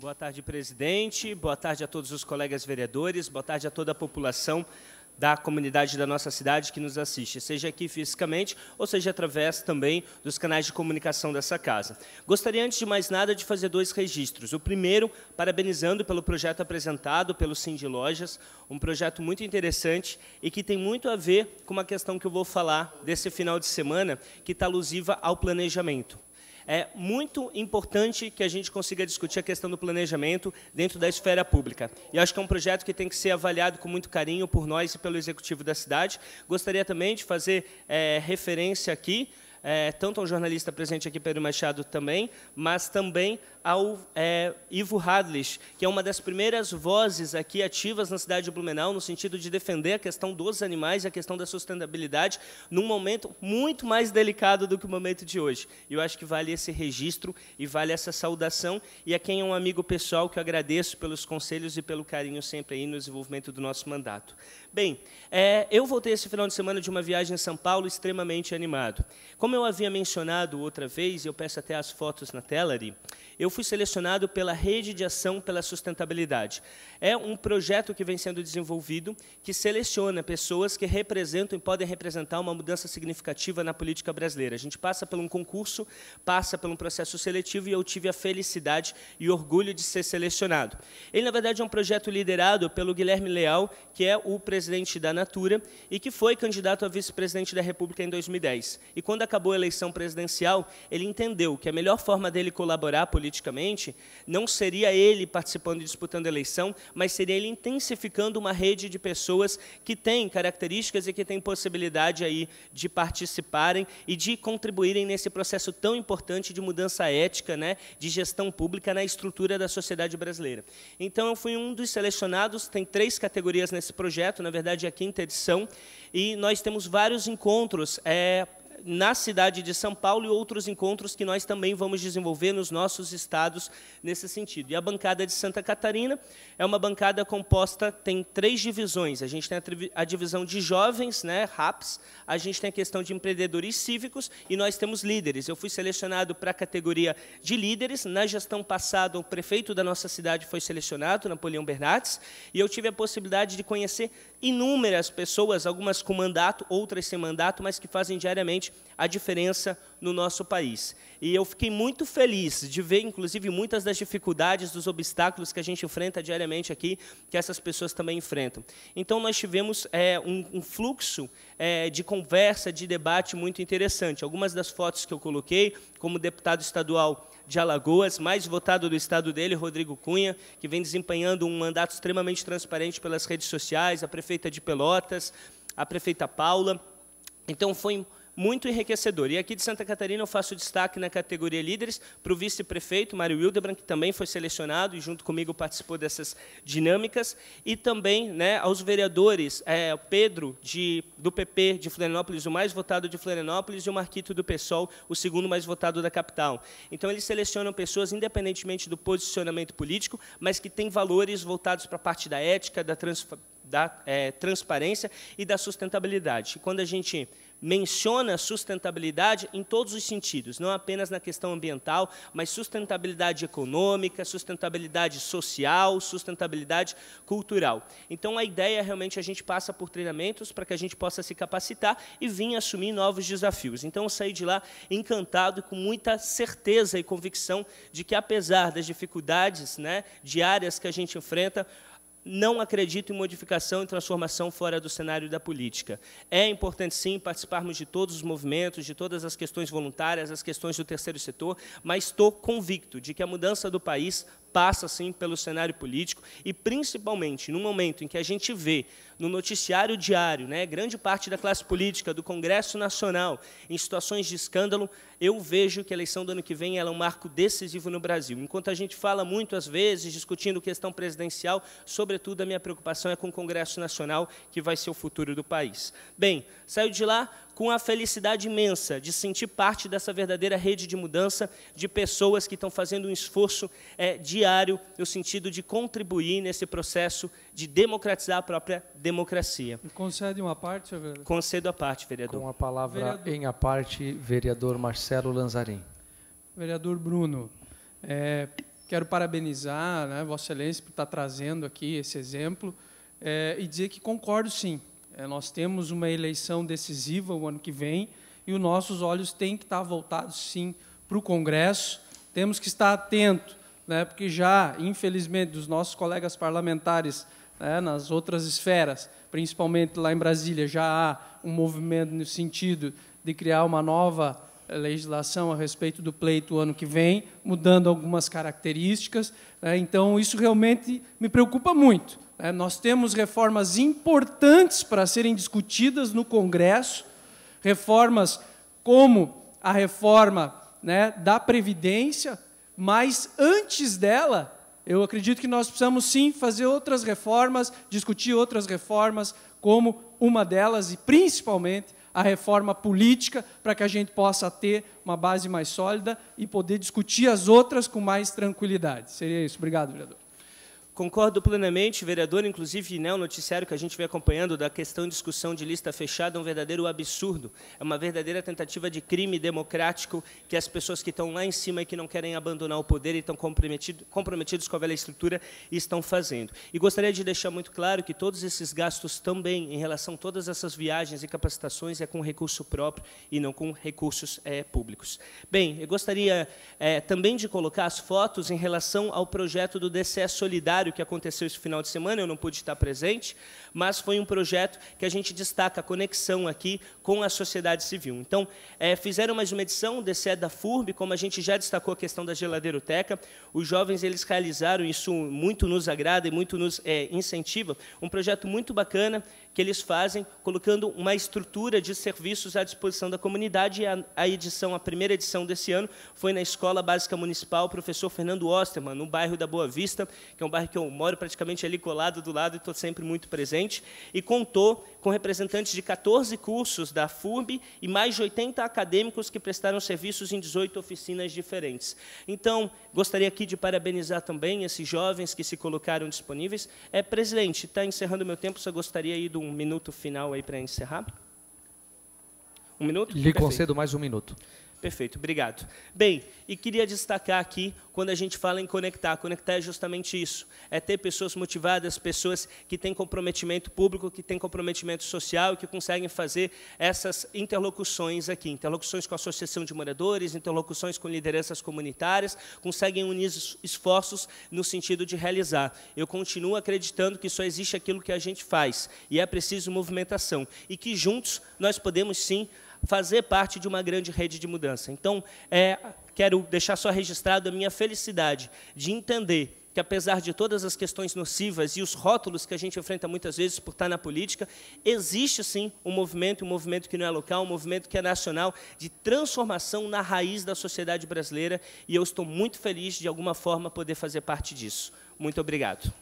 Boa tarde, presidente. Boa tarde a todos os colegas vereadores. Boa tarde a toda a população da comunidade da nossa cidade que nos assiste, seja aqui fisicamente ou seja através também dos canais de comunicação dessa casa. Gostaria, antes de mais nada, de fazer dois registros. O primeiro, parabenizando pelo projeto apresentado pelo Cindy Lojas, um projeto muito interessante e que tem muito a ver com uma questão que eu vou falar desse final de semana, que está alusiva ao planejamento é muito importante que a gente consiga discutir a questão do planejamento dentro da esfera pública. E acho que é um projeto que tem que ser avaliado com muito carinho por nós e pelo Executivo da cidade. Gostaria também de fazer é, referência aqui é, tanto ao jornalista presente aqui, Pedro Machado, também, mas também ao é, Ivo Hadlich, que é uma das primeiras vozes aqui ativas na cidade de Blumenau, no sentido de defender a questão dos animais e a questão da sustentabilidade, num momento muito mais delicado do que o momento de hoje. E eu acho que vale esse registro e vale essa saudação. E a quem é um amigo pessoal que eu agradeço pelos conselhos e pelo carinho sempre aí no desenvolvimento do nosso mandato. Bem, é, eu voltei esse final de semana de uma viagem em São Paulo extremamente animado. Como como eu havia mencionado outra vez, eu peço até as fotos na tela ali, eu fui selecionado pela Rede de Ação pela Sustentabilidade. É um projeto que vem sendo desenvolvido que seleciona pessoas que representam e podem representar uma mudança significativa na política brasileira. A gente passa por um concurso, passa por um processo seletivo e eu tive a felicidade e orgulho de ser selecionado. Ele, na verdade, é um projeto liderado pelo Guilherme Leal, que é o presidente da Natura e que foi candidato a vice-presidente da República em 2010. E quando acabou acabou a eleição presidencial, ele entendeu que a melhor forma dele colaborar politicamente não seria ele participando e disputando a eleição, mas seria ele intensificando uma rede de pessoas que têm características e que têm possibilidade aí de participarem e de contribuírem nesse processo tão importante de mudança ética, né, de gestão pública na estrutura da sociedade brasileira. Então eu fui um dos selecionados, tem três categorias nesse projeto, na verdade é a quinta edição, e nós temos vários encontros é, na cidade de São Paulo e outros encontros que nós também vamos desenvolver nos nossos estados nesse sentido. E a bancada de Santa Catarina é uma bancada composta, tem três divisões. A gente tem a, a divisão de jovens, né, RAPs, a gente tem a questão de empreendedores cívicos e nós temos líderes. Eu fui selecionado para a categoria de líderes. Na gestão passada, o prefeito da nossa cidade foi selecionado, Napoleão Bernardes, e eu tive a possibilidade de conhecer inúmeras pessoas, algumas com mandato, outras sem mandato, mas que fazem diariamente a diferença no nosso país. E eu fiquei muito feliz de ver, inclusive, muitas das dificuldades, dos obstáculos que a gente enfrenta diariamente aqui, que essas pessoas também enfrentam. Então, nós tivemos é, um, um, fluxo é, de conversa, de debate muito interessante. Algumas das fotos que eu coloquei, como deputado estadual de Alagoas, mais votado do estado dele, Rodrigo Cunha, que vem desempenhando um mandato extremamente transparente pelas redes sociais, a prefeita de Pelotas, a prefeita Paula. Então, foi muito enriquecedor. E aqui de Santa Catarina eu faço destaque na categoria líderes para o vice-prefeito, Mário Wildebrand, que também foi selecionado e junto comigo participou dessas dinâmicas, e também né, aos vereadores, é, Pedro, de, do PP de Florianópolis, o mais votado de Florianópolis, e o Marquito do PSOL, o segundo mais votado da capital. Então, eles selecionam pessoas independentemente do posicionamento político, mas que têm valores voltados para a parte da ética, da transformação, da é, transparência e da sustentabilidade. Quando a gente menciona sustentabilidade em todos os sentidos, não apenas na questão ambiental, mas sustentabilidade econômica, sustentabilidade social, sustentabilidade cultural. Então a ideia é realmente a gente passa por treinamentos para que a gente possa se capacitar e vir assumir novos desafios. Então eu saí de lá encantado com muita certeza e convicção de que apesar das dificuldades, né, diárias que a gente enfrenta, não acredito em modificação e transformação fora do cenário da política. É importante, sim, participarmos de todos os movimentos, de todas as questões voluntárias, as questões do terceiro setor, mas estou convicto de que a mudança do país passa assim pelo cenário político e principalmente no momento em que a gente vê no noticiário diário, né, grande parte da classe política do Congresso Nacional em situações de escândalo, eu vejo que a eleição do ano que vem ela é um marco decisivo no Brasil. Enquanto a gente fala muito às vezes discutindo questão presidencial, sobretudo a minha preocupação é com o Congresso Nacional, que vai ser o futuro do país. Bem, saiu de lá com a felicidade imensa de sentir parte dessa verdadeira rede de mudança de pessoas que estão fazendo um esforço é, diário no sentido de contribuir nesse processo de democratizar a própria democracia. E concede uma parte, senhor vereador? Concedo a parte, vereador. Com a palavra vereador. em a parte, vereador Marcelo Lanzarin. Vereador Bruno, é, quero parabenizar né, Vossa Excelência por estar trazendo aqui esse exemplo é, e dizer que concordo sim. É, nós temos uma eleição decisiva o ano que vem e os nossos olhos têm que estar voltados, sim, para o Congresso. Temos que estar atentos, né, porque já, infelizmente, dos nossos colegas parlamentares né, nas outras esferas, principalmente lá em Brasília, já há um movimento no sentido de criar uma nova legislação a respeito do pleito ano que vem, mudando algumas características. Né? Então, isso realmente me preocupa muito. Né? Nós temos reformas importantes para serem discutidas no Congresso, reformas como a reforma né, da Previdência, mas antes dela, eu acredito que nós precisamos sim fazer outras reformas, discutir outras reformas, como uma delas, e principalmente a reforma política para que a gente possa ter uma base mais sólida e poder discutir as outras com mais tranquilidade. Seria isso. Obrigado, vereador. Concordo plenamente, vereador, inclusive né, o noticiário que a gente vem acompanhando da questão de discussão de lista fechada é um verdadeiro absurdo, é uma verdadeira tentativa de crime democrático que as pessoas que estão lá em cima e que não querem abandonar o poder e estão comprometido, comprometidos com a velha estrutura estão fazendo. E gostaria de deixar muito claro que todos esses gastos também, em relação a todas essas viagens e capacitações, é com recurso próprio e não com recursos é, públicos. Bem, eu gostaria é, também de colocar as fotos em relação ao projeto do DCE Solidário, que aconteceu esse final de semana, eu não pude estar presente, mas foi um projeto que a gente destaca a conexão aqui com a sociedade civil. Então, é, fizeram mais uma edição do DCE da FURB, como a gente já destacou a questão da geladeiroteca. Os jovens eles realizaram, isso muito nos agrada e muito nos é, incentiva, um projeto muito bacana que eles fazem, colocando uma estrutura de serviços à disposição da comunidade. A, a edição, a primeira edição desse ano, foi na Escola Básica Municipal, professor Fernando Osterman, no bairro da Boa Vista, que é um bairro que eu moro praticamente ali colado do lado e estou sempre muito presente, e contou com representantes de 14 cursos da FURB e mais de 80 acadêmicos que prestaram serviços em 18 oficinas diferentes. Então, gostaria aqui de parabenizar também esses jovens que se colocaram disponíveis. É, presidente, está encerrando meu tempo, só gostaria aí de um minuto final aí para encerrar. Um minuto? Lhe Perfeito. concedo mais um minuto. Perfeito, obrigado. Bem, e queria destacar aqui, quando a gente fala em conectar, conectar é justamente isso, é ter pessoas motivadas, pessoas que têm comprometimento público, que têm comprometimento social, que conseguem fazer essas interlocuções aqui, interlocuções com a associação de moradores, interlocuções com lideranças comunitárias, conseguem unir esforços no sentido de realizar. Eu continuo acreditando que só existe aquilo que a gente faz, e é preciso movimentação, e que juntos nós podemos sim fazer parte de uma grande rede de mudança. Então, é, quero deixar só registrado a minha felicidade de entender que apesar de todas as questões nocivas e os rótulos que a gente enfrenta muitas vezes por estar na política, existe sim um movimento, um movimento que não é local, um movimento que é nacional, de transformação na raiz da sociedade brasileira, e eu estou muito feliz de alguma forma poder fazer parte disso. Muito obrigado.